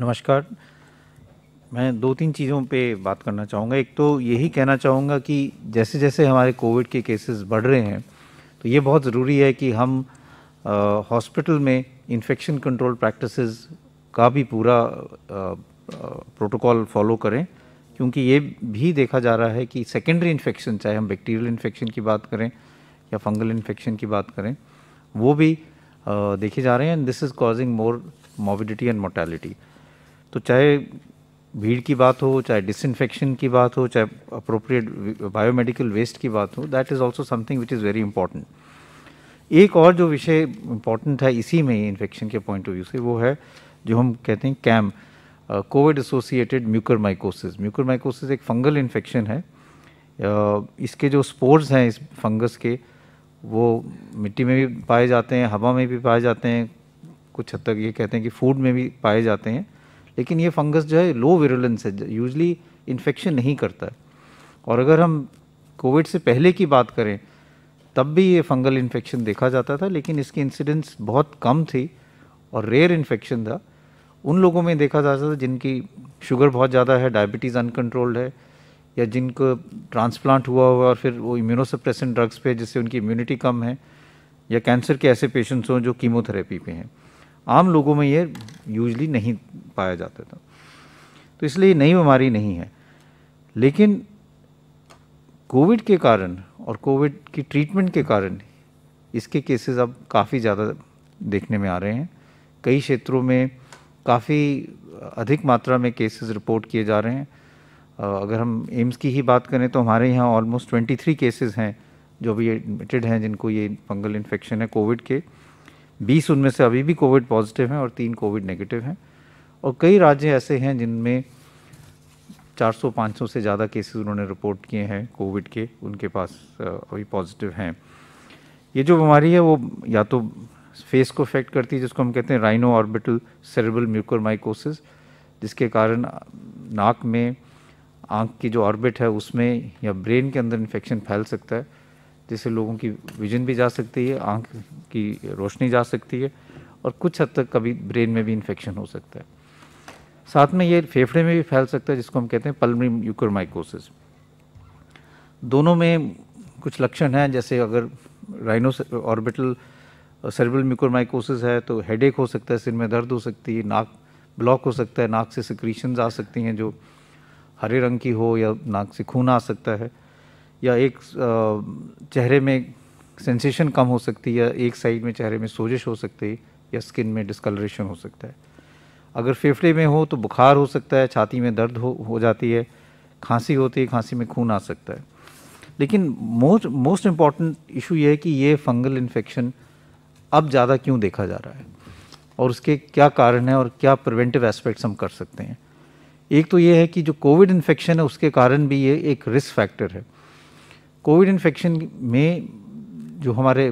नमस्कार मैं दो तीन चीज़ों पे बात करना चाहूँगा एक तो यही कहना चाहूँगा कि जैसे जैसे हमारे कोविड के केसेस बढ़ रहे हैं तो ये बहुत ज़रूरी है कि हम हॉस्पिटल में इन्फेक्शन कंट्रोल प्रैक्टिसेस का भी पूरा प्रोटोकॉल फॉलो करें क्योंकि ये भी देखा जा रहा है कि सेकेंडरी इन्फेक्शन चाहे हम बैक्टीरियल इन्फेक्शन की बात करें या फंगल इन्फेक्शन की बात करें वो भी देखे जा रहे हैं and this is causing more morbidity and mortality तो चाहे भीड़ की बात हो चाहे डिसइनफेक्शन की बात हो चाहे अप्रोप्रिएट बायोमेडिकल वेस्ट की बात हो that is also something which is very important एक और जो विषय इम्पॉर्टेंट है इसी में इन्फेक्शन के पॉइंट ऑफ व्यू से वो है जो हम कहते हैं CAM Covid associated mucormycosis mucormycosis एक फंगल इन्फेक्शन है uh, इसके जो स्पोर्स हैं इस फंगस के वो मिट्टी में भी पाए जाते हैं हवा में भी पाए जाते हैं कुछ हद तक ये कहते हैं कि फूड में भी पाए जाते हैं लेकिन ये फंगस जो है लो विरुलेंस है यूजली इन्फेक्शन नहीं करता है और अगर हम कोविड से पहले की बात करें तब भी ये फंगल इन्फेक्शन देखा जाता था लेकिन इसकी इंसिडेंस बहुत कम थी और रेयर इन्फेक्शन था उन लोगों में देखा जाता था जिनकी शुगर बहुत ज़्यादा है डायबिटीज़ अनकंट्रोल्ड है या जिनको ट्रांसप्लांट हुआ हुआ और फिर वो इम्यूनोसप्रेसेंट ड्रग्स पे जिससे उनकी इम्यूनिटी कम है या कैंसर के ऐसे पेशेंट्स हों जो कीमोथेरेपी पे हैं आम लोगों में ये यूजली नहीं पाया जाता था तो इसलिए नई बीमारी नहीं है लेकिन कोविड के कारण और कोविड की ट्रीटमेंट के कारण इसके केसेस अब काफ़ी ज़्यादा देखने में आ रहे हैं कई क्षेत्रों में काफ़ी अधिक मात्रा में केसेस रिपोर्ट किए जा रहे हैं अगर हम एम्स की ही बात करें तो हमारे यहाँ ऑलमोस्ट 23 केसेस हैं जो भी एडमिटेड हैं जिनको ये फंगल इन्फेक्शन है कोविड के बीस उनमें से अभी भी कोविड पॉजिटिव हैं और तीन कोविड नेगेटिव हैं और कई राज्य ऐसे हैं जिनमें 400-500 से ज़्यादा केसेस उन्होंने रिपोर्ट किए हैं कोविड के उनके पास अभी पॉजिटिव हैं ये जो बीमारी है वो या तो फेस को अफेक्ट करती है जिसको हम कहते हैं राइनो ऑर्बिटल सेरेबल म्यूकरमाइकोसिस जिसके कारण नाक में आँख की जो ऑर्बिट है उसमें या ब्रेन के अंदर इन्फेक्शन फैल सकता है जिससे लोगों की विजन भी जा सकती है आँख की रोशनी जा सकती है और कुछ हद तक कभी ब्रेन में भी इन्फेक्शन हो सकता है साथ में ये फेफड़े में भी फैल सकता है जिसको हम कहते हैं पलमरी यूकरमाइकोसिस दोनों में कुछ लक्षण हैं जैसे अगर राइनो ऑर्बिटल सर्वल म्यूकोरमाइकोसिस है तो हेडेक हो सकता है सिर में दर्द हो सकती है नाक ब्लॉक हो सकता है नाक से सिक्रीशन आ सकती हैं जो हरे रंग की हो या नाक से खून आ सकता है या एक चेहरे में सेंसेशन कम हो सकती है या एक साइड में चेहरे में सोजिश हो सकती है या स्किन में डिस्कलरेशन हो सकता है अगर फेफड़े में हो तो बुखार हो सकता है छाती में दर्द हो हो जाती है खांसी होती है खांसी में खून आ सकता है लेकिन मोस्ट मोस्ट इम्पॉर्टेंट इशू ये है कि ये फंगल इन्फेक्शन अब ज़्यादा क्यों देखा जा रहा है और उसके क्या कारण है और क्या प्रिवेंटिव एस्पेक्ट्स हम कर सकते हैं एक तो ये है कि जो कोविड इन्फेक्शन है उसके कारण भी ये एक रिस्क फैक्टर है कोविड इन्फेक्शन में जो हमारे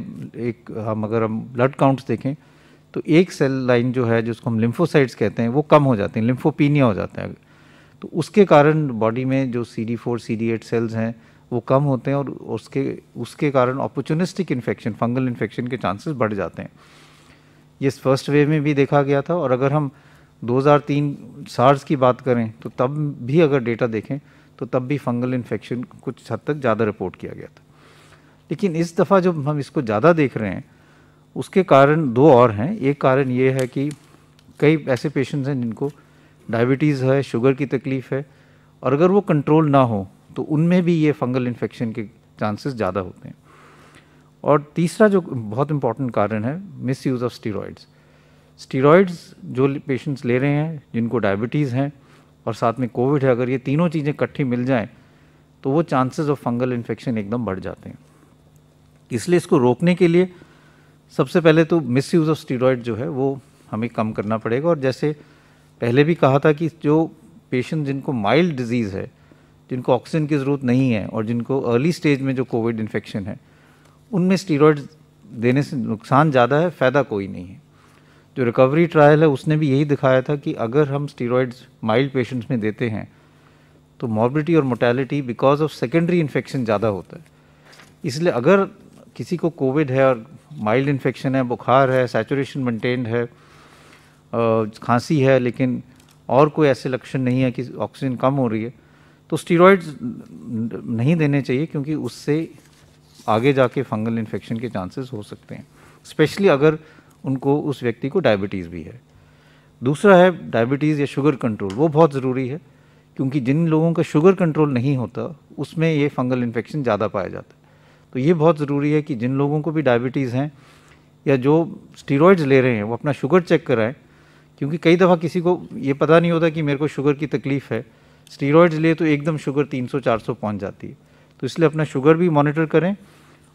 एक हम अगर हम ब्लड काउंट्स देखें तो एक सेल लाइन जो है जिसको हम लिम्फोसाइट्स कहते हैं वो कम हो जाते हैं लिम्फोपीनिया हो जाते हैं तो उसके कारण बॉडी में जो C D four C D eight cells हैं वो कम होते हैं और उसके उसके कारण अपॉर्चुनिस्टिक इन्फेक्शन फंगल इन्फेक्शन के चांसेस बढ़ जाते हैं ये फर्स्ट वेव में भी देखा गया था और अगर हम 2003 सार्स की बात करें तो तब भी अगर डेटा देखें तो तब भी फंगल इन्फेक्शन कुछ हद तक ज़्यादा रिपोर्ट किया गया था लेकिन इस दफ़ा जब हम इसको ज़्यादा देख रहे हैं उसके कारण दो और हैं एक कारण ये है कि कई ऐसे पेशेंट्स हैं जिनको डायबिटीज़ है शुगर की तकलीफ़ है और अगर वो कंट्रोल ना हो तो उनमें भी ये फंगल इन्फेक्शन के चांसेस ज़्यादा होते हैं और तीसरा जो बहुत इम्पॉर्टेंट कारण है misuse of steroids steroids जो पेशेंट्स ले रहे हैं जिनको डायबिटीज़ हैं और साथ में कोविड है अगर ये तीनों चीज़ें इकट्ठी मिल जाएँ तो वो चांसेस ऑफ फंगल इन्फेक्शन एकदम बढ़ जाते हैं इसलिए इसको रोकने के लिए सबसे पहले तो मिस यूज़ ऑफ स्टीरॉयड जो है वो हमें कम करना पड़ेगा और जैसे पहले भी कहा था कि जो पेशेंट जिनको माइल्ड डिजीज़ है जिनको ऑक्सीजन की ज़रूरत नहीं है और जिनको अर्ली स्टेज में जो कोविड इन्फेक्शन है उनमें स्टीरॉयड देने से नुकसान ज़्यादा है फ़ायदा कोई नहीं है जो रिकवरी ट्रायल है उसने भी यही दिखाया था कि अगर हम स्टीरोइड्स माइल्ड पेशेंट्स में देते हैं तो मॉर्बिडिटी और mortality because of secondary infection ज़्यादा होता है इसलिए अगर किसी को कोविड है और माइल्ड इन्फेक्शन है बुखार है सैचुरेशन मेंटेन्ड है खांसी है लेकिन और कोई ऐसे लक्षण नहीं है कि ऑक्सीजन कम हो रही है तो स्टीरोइड्स नहीं देने चाहिए क्योंकि उससे आगे जाके फंगल इन्फेक्शन के चांसेस हो सकते हैं स्पेशली अगर उनको उस व्यक्ति को डायबिटीज़ भी है दूसरा है डायबिटीज़ या शुगर कंट्रोल वो बहुत ज़रूरी है क्योंकि जिन लोगों का शुगर कंट्रोल नहीं होता उसमें ये फंगल इन्फेक्शन ज़्यादा पाया जाता है तो ये बहुत ज़रूरी है कि जिन लोगों को भी डायबिटीज़ हैं या जो स्टीरॉयड्स ले रहे हैं वो अपना शुगर चेक कराएं क्योंकि कई दफ़ा किसी को ये पता नहीं होता कि मेरे को शुगर की तकलीफ़ है स्टीरॉयड्स लिए तो एकदम शुगर 300-400 पहुँच जाती है तो इसलिए अपना शुगर भी मॉनिटर करें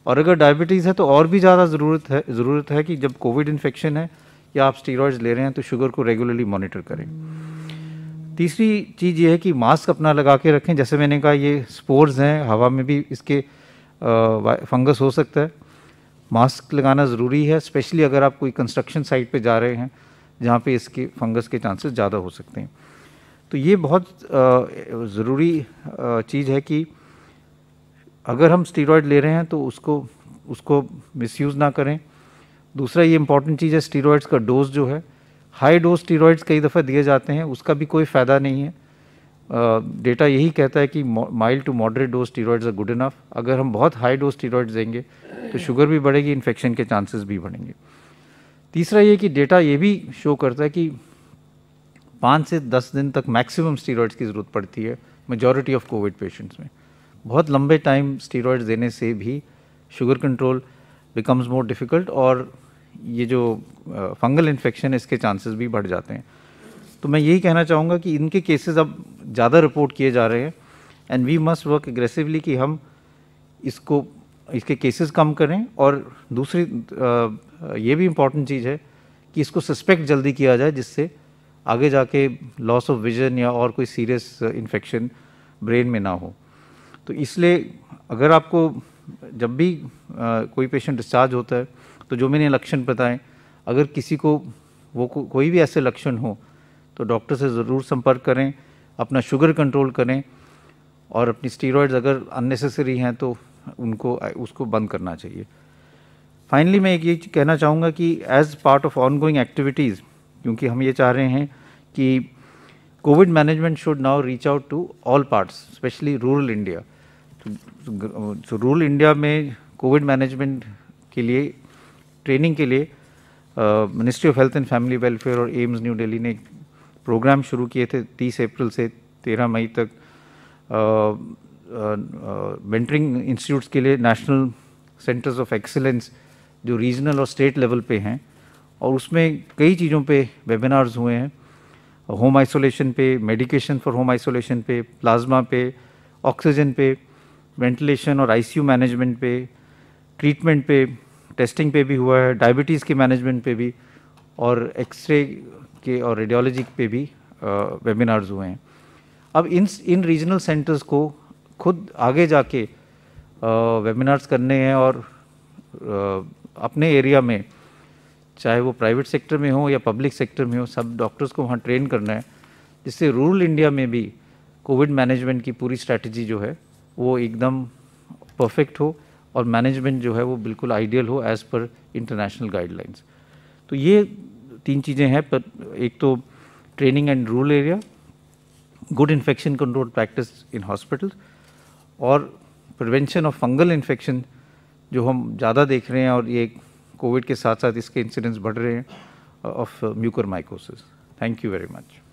और अगर डायबिटीज़ है तो और भी ज़्यादा ज़रूरत है ज़रूरत है कि जब कोविड इन्फेक्शन है या आप स्टीरॉयड्स ले रहे हैं तो शुगर को रेगुलरली मॉनिटर करें तीसरी चीज़ ये है कि मास्क अपना लगा के रखें जैसे मैंने कहा ये स्पोर्स हैं हवा में भी इसके फंगस हो सकता है मास्क लगाना ज़रूरी है स्पेशली अगर आप कोई कंस्ट्रक्शन साइट पर जा रहे हैं जहाँ पर इसके फंगस के चांसेस ज़्यादा हो सकते हैं तो ये बहुत ज़रूरी चीज़ है कि अगर हम स्टीरॉयड ले रहे हैं तो उसको उसको मिसयूज़ ना करें दूसरा ये इंपॉर्टेंट चीज़ है स्टीरॉयड्स का डोज़ जो है हाई डोज स्टीरॉयड्स कई दफ़ा दिए जाते हैं उसका भी कोई फ़ायदा नहीं है डेटा uh, यही कहता है कि mild to moderate dose steroids are good enough अगर हम बहुत हाई डोज स्टीरॉयड्स देंगे तो शुगर भी बढ़ेगी इन्फेक्शन के चांसेस भी बढ़ेंगे तीसरा ये कि डेटा ये भी शो करता है कि पाँच से दस दिन तक मैक्सिमम स्टीरॉयड्स की ज़रूरत पड़ती है मेजॉरिटी ऑफ कोविड पेशेंट्स में बहुत लंबे टाइम स्टीरोड देने से भी sugar control becomes more difficult और ये जो फंगल इन्फेक्शन इसके चांसेस भी बढ़ जाते हैं तो मैं यही कहना चाहूँगा कि इनके केसेस अब ज़्यादा रिपोर्ट किए जा रहे हैं and we must work aggressively कि हम इसको इसके केसेस कम करें और दूसरी ये भी इम्पॉर्टेंट चीज़ है कि इसको सस्पेक्ट जल्दी किया जाए जिससे आगे जाके लॉस ऑफ विजन या और कोई सीरियस इन्फेक्शन ब्रेन में ना हो तो इसलिए अगर आपको जब भी आ, कोई पेशेंट डिस्चार्ज होता है तो जो मैंने लक्षण बताए अगर किसी को वो को, कोई भी ऐसे लक्षण हो तो डॉक्टर से ज़रूर संपर्क करें अपना शुगर कंट्रोल करें और अपनी स्टीरोइड्स अगर अननेसेसरी हैं तो उनको उसको बंद करना चाहिए फाइनली मैं एक ये कहना चाहूँगा कि as part of ongoing activities क्योंकि हम ये चाह रहे हैं कि Covid management should now reach out to all parts specially rural India तो रूल इंडिया में कोविड मैनेजमेंट के लिए ट्रेनिंग के लिए Ministry of Health and Family Welfare और एम्स न्यू दिल्ली ने प्रोग्राम शुरू किए थे 30 अप्रैल से 13 मई तक mentoring uh, institutes uh, uh, के लिए नेशनल सेंटर्स ऑफ एक्सेलेंस जो रीजनल और स्टेट लेवल पे हैं और उसमें कई चीज़ों पे वेबिनार्स हुए हैं होम आइसोलेशन पे मेडिकेशन फॉर होम आइसोलेशन पे प्लाज्मा पे ऑक्सीजन पे वेंटिलेशन और आईसीयू मैनेजमेंट पे ट्रीटमेंट पे टेस्टिंग पे भी हुआ है डायबिटीज़ के मैनेजमेंट पे भी और एक्सरे के और रेडियोलॉजी पे भी वेबिनार्स हुए हैं अब इन इन रीजनल सेंटर्स को खुद आगे जाके वेबिनार्स करने हैं और आ, अपने एरिया में चाहे वो प्राइवेट सेक्टर में हो या पब्लिक सेक्टर में हो सब डॉक्टर्स को वहाँ ट्रेन करना है जिससे रूरल इंडिया में भी कोविड मैनेजमेंट की पूरी स्ट्रैटेजी जो है वो एकदम परफेक्ट हो और मैनेजमेंट जो है वो बिल्कुल आइडियल हो एज़ पर इंटरनेशनल गाइडलाइंस तो ये तीन चीज़ें हैं पर एक तो training and rural area good infection control practice in hospital और प्रिवेंशन ऑफ फंगल इन्फेक्शन जो हम ज़्यादा देख रहे हैं और ये कोविड के साथ साथ इसके इंसिडेंस बढ़ रहे हैं of mucormycosis thank you very much